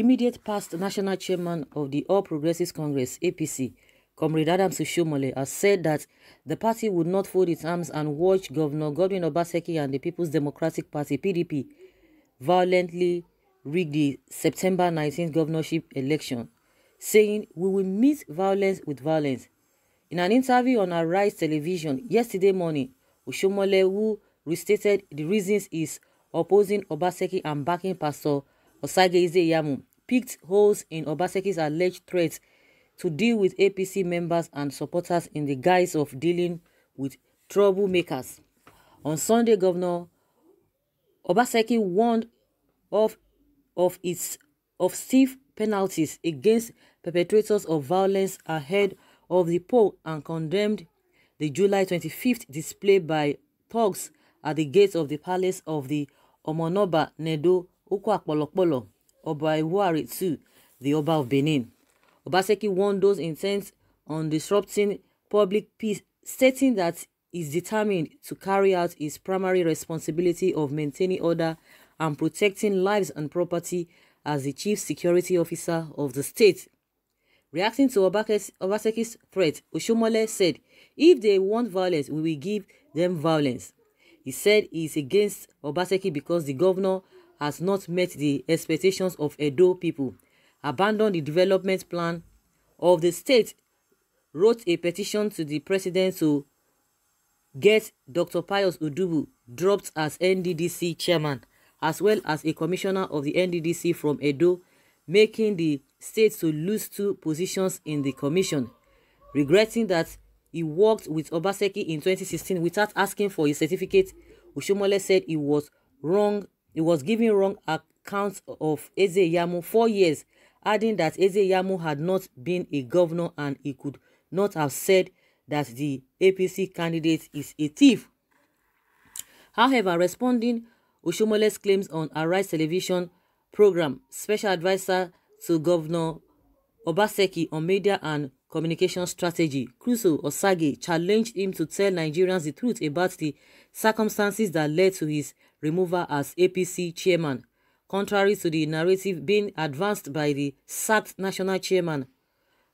Immediate past national chairman of the All Progressives Congress, APC, Comrade Adam Sushomole, has said that the party would not fold its arms and watch Governor Godwin Obaseki and the People's Democratic Party, PDP, violently rig the September 19th governorship election, saying, We will meet violence with violence. In an interview on Arise television yesterday morning, Oshomole, who restated the reasons is opposing Obaseki and backing Pastor Osage Izeyamu, picked holes in Obaseki's alleged threats to deal with APC members and supporters in the guise of dealing with troublemakers. On Sunday, Governor Obaseki warned of, of, its, of stiff penalties against perpetrators of violence ahead of the poll and condemned the July 25th display by thugs at the gates of the palace of the Omonoba Nedo Ukwa Polopolo. Oba Iwuare II, the Oba of Benin. Obaseki warned those intent on disrupting public peace, stating that is determined to carry out his primary responsibility of maintaining order and protecting lives and property as the chief security officer of the state. Reacting to Obaseki's, Obaseki's threat, Oshomole said, If they want violence, we will give them violence. He said he is against Obaseki because the governor has not met the expectations of Edo people, abandoned the development plan of the state, wrote a petition to the president to get Dr. Pius Udubu dropped as NDDC chairman, as well as a commissioner of the NDDC from Edo, making the state to lose two positions in the commission, regretting that he worked with Obaseki in 2016 without asking for his certificate. Ushumole said he was wrong He was giving wrong accounts of Ezeyamu four years, adding that Ezeyamu had not been a governor and he could not have said that the APC candidate is a thief. However, responding Oshomole's claims on Arise television program, special advisor to Governor Obaseki on media and communication strategy, Crusoe Osage challenged him to tell Nigerians the truth about the circumstances that led to his removal as APC chairman, contrary to the narrative being advanced by the SAT national chairman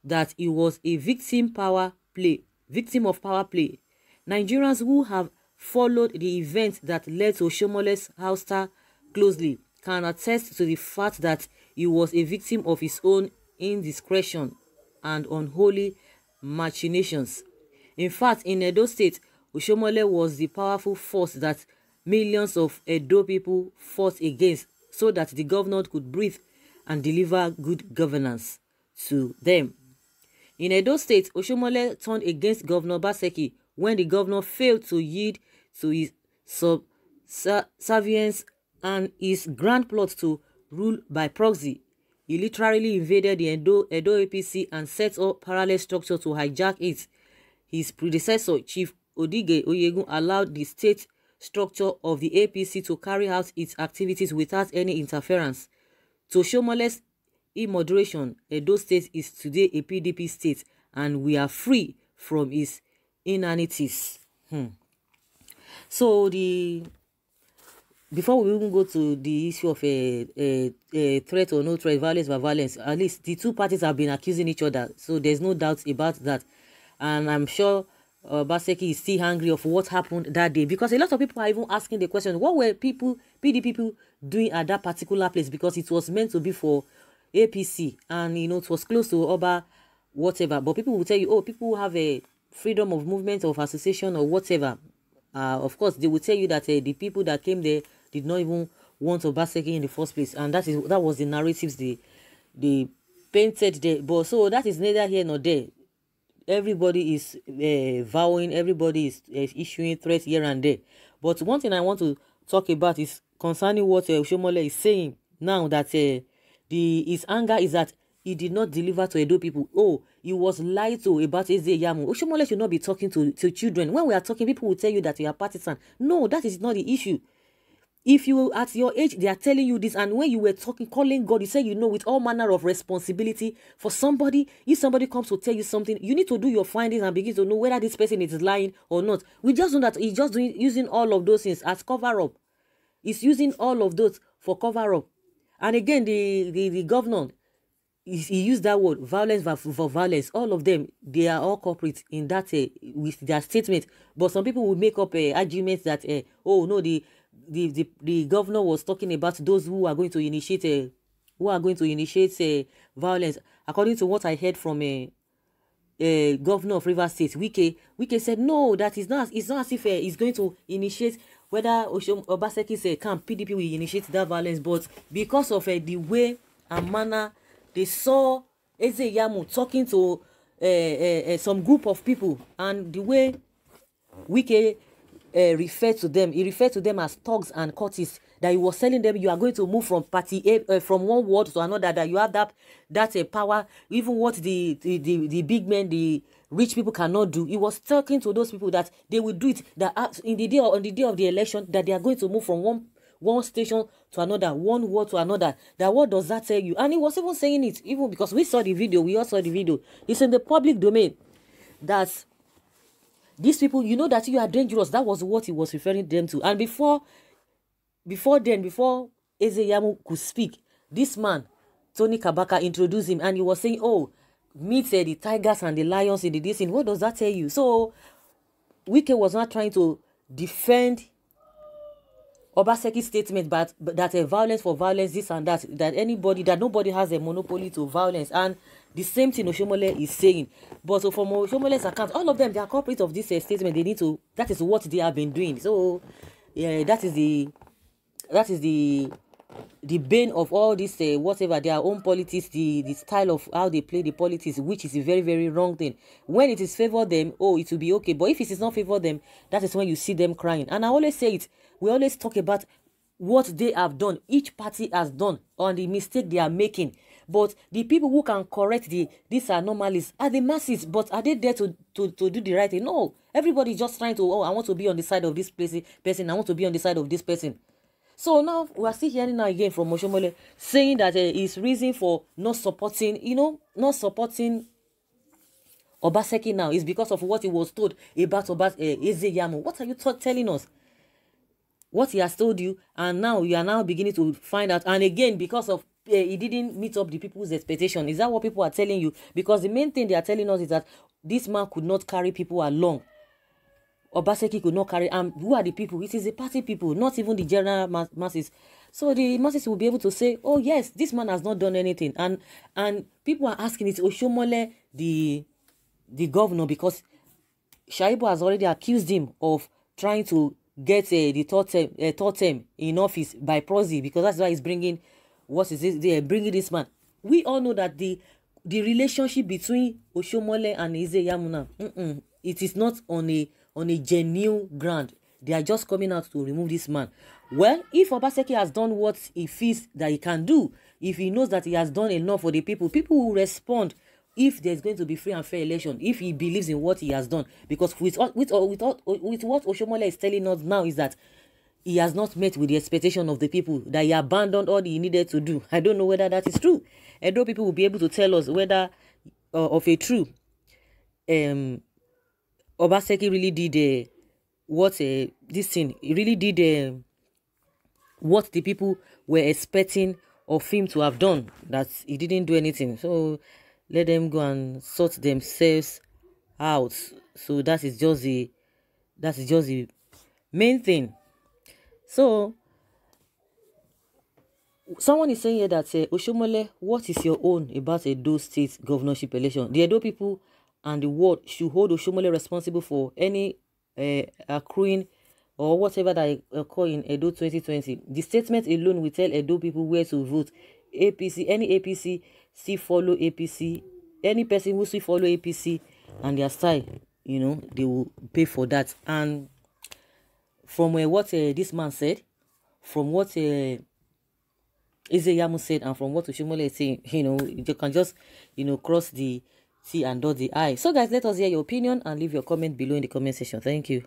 that he was a victim power play, victim of power play. Nigerians who have followed the events that led to Oshomole's ouster closely can attest to the fact that he was a victim of his own indiscretion and unholy machinations. In fact, in Edo State, Ushomole was the powerful force that millions of Edo people fought against so that the governor could breathe and deliver good governance to them. In Edo State, Oshomole turned against Governor Baseki when the governor failed to yield to his subservience and his grand plot to rule by proxy. He literally invaded the Edo, Edo APC and set up parallel structure to hijack it. His predecessor, Chief Odige Oyegun, allowed the state structure of the APC to carry out its activities without any interference. To show less immoderation, Edo State is today a PDP state, and we are free from its inanities. Hmm. So the before we even go to the issue of a, a, a threat or no threat, violence by violence, at least the two parties have been accusing each other. So there's no doubt about that. And I'm sure uh, Baseki is still angry of what happened that day because a lot of people are even asking the question, what were people, PD people doing at that particular place? Because it was meant to be for APC and, you know, it was close to Oba, whatever. But people will tell you, oh, people have a freedom of movement, of association or whatever. Uh, of course, they will tell you that uh, the people that came there did not even want Obaseki in the first place, and that is that was the narratives they they painted there. But so that is neither here nor there. Everybody is uh, vowing, everybody is uh, issuing threats here and there. But one thing I want to talk about is concerning what uh, is saying now that uh, the his anger is that he did not deliver to Edo people. Oh, he was lied to about Yamu. Oshomole should not be talking to, to children. When we are talking, people will tell you that you are partisan. No, that is not the issue if you at your age they are telling you this and when you were talking calling god you say you know with all manner of responsibility for somebody if somebody comes to tell you something you need to do your findings and begin to know whether this person is lying or not we just know that he's just doing, using all of those things as cover up he's using all of those for cover up and again the the, the governor he, used that word violence for violence all of them they are all culprits in that uh, with their statement but some people will make up uh, arguments that uh, oh no the the, the, the governor was talking about those who are going to initiate a, who are going to initiate a violence. According to what I heard from a, a governor of River State, Wike, Wike said no, that is not it's not as if uh, he's going to initiate whether Oshom Obaseki's uh, camp PDP will initiate that violence, but because of uh, the way and manner they saw Ezeyamu talking to uh, uh, uh, some group of people and the way Wike uh, referred to them. He referred to them as thugs and courtiers. That he was telling them, you are going to move from party A, uh, from one ward to another. That you have that that uh, power. Even what the, the the the big men, the rich people cannot do. He was talking to those people that they will do it. That in the day on the day of the election, that they are going to move from one one station to another, one word to another. That what does that tell you? And he was even saying it, even because we saw the video, we all saw the video. It's in the public domain. That's these people you know that you are dangerous that was what he was referring them to and before before then before ezeyamu could speak this man tony kabaka introduced him and he was saying oh meet uh, the tigers and the lions in the this what does that tell you so wike was not trying to defend Obaseki's statement but, but that a violence for violence, this and that, that anybody, that nobody has a monopoly to violence. And the same thing Oshomole is saying. But so from Oshomole's account, all of them, they are corporate of this uh, statement. They need to, that is what they have been doing. So, yeah, that is the, that is the the bane of all this uh, whatever their own politics the the style of how they play the politics which is a very very wrong thing when it is favor them oh it will be okay but if it is not favor them that is when you see them crying and i always say it we always talk about what they have done each party has done on the mistake they are making but the people who can correct the these anomalies are the masses but are they there to to, to do the right thing no everybody just trying to oh i want to be on the side of this person person i want to be on the side of this person So now we are still hearing now again from Oshomole saying that uh, his reason for not supporting, you know, not supporting Obaseki now is because of what he was told about Obas uh, eh, Ezeyamu. What are you telling us? What he has told you, and now you are now beginning to find out. And again, because of uh, he didn't meet up the people's expectation. Is that what people are telling you? Because the main thing they are telling us is that this man could not carry people along Obaseki could not carry and who are the people? It is the party people, not even the general mass masses. So the masses will be able to say, oh yes, this man has not done anything. And and people are asking, is Oshomole the the governor? Because Shaibu has already accused him of trying to get uh, the third term, uh, third term in office by proxy because that's why he's bringing, what is this, they're eh, bringing this man. We all know that the the relationship between Oshomole and Ize Yamuna, mm -mm, it is not on a on a genuine ground. They are just coming out to remove this man. Well, if Obaseki has done what he feels that he can do, if he knows that he has done enough for the people, people will respond if there's going to be free and fair election, if he believes in what he has done. Because with, with, with, with what Oshomola is telling us now is that he has not met with the expectation of the people that he abandoned all he needed to do. I don't know whether that is true. know people will be able to tell us whether uh, of a true um, Obaseki really did uh, what uh, this thing, he really did uh, what the people were expecting of him to have done, that he didn't do anything. So let them go and sort themselves out. So that is just the that is just the main thing. So someone is saying here that uh, Oshomole, what is your own about do State governorship election? The Edo people and the world should hold Oshomole responsible for any uh, accruing or whatever that occur in Edo 2020. The statement alone will tell Edo people where to vote. APC, any APC, see follow APC, any person who see follow APC and their style, you know, they will pay for that. And from uh, what uh, this man said, from what uh, Yamu said, and from what Oshomole is saying, you know, you can just, you know, cross the T and dot the I. So guys, let us hear your opinion and leave your comment below in the comment section. Thank you.